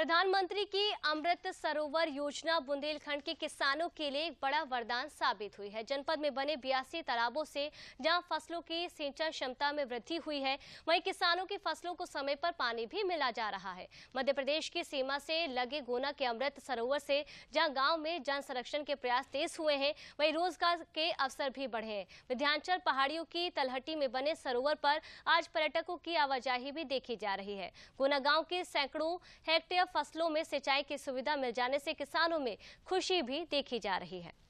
प्रधानमंत्री की अमृत सरोवर योजना बुंदेलखंड के किसानों के लिए एक बड़ा वरदान साबित हुई है जनपद में बने बयासी तालाबों से जहां फसलों की सिंचाई क्षमता में वृद्धि हुई है वहीं किसानों की फसलों को समय पर पानी भी मिला जा रहा है मध्य प्रदेश की सीमा से लगे गोना के अमृत सरोवर से जहाँ गाँव में जन संरक्षण के प्रयास तेज हुए हैं वही रोजगार के अवसर भी बढ़े हैं विध्यांचल पहाड़ियों की तलहटी में बने सरोवर पर आज पर्यटकों की आवाजाही भी देखी जा रही है गोना गाँव के सैकड़ों हेक्टेयर फसलों में सिंचाई की सुविधा मिल जाने से किसानों में खुशी भी देखी जा रही है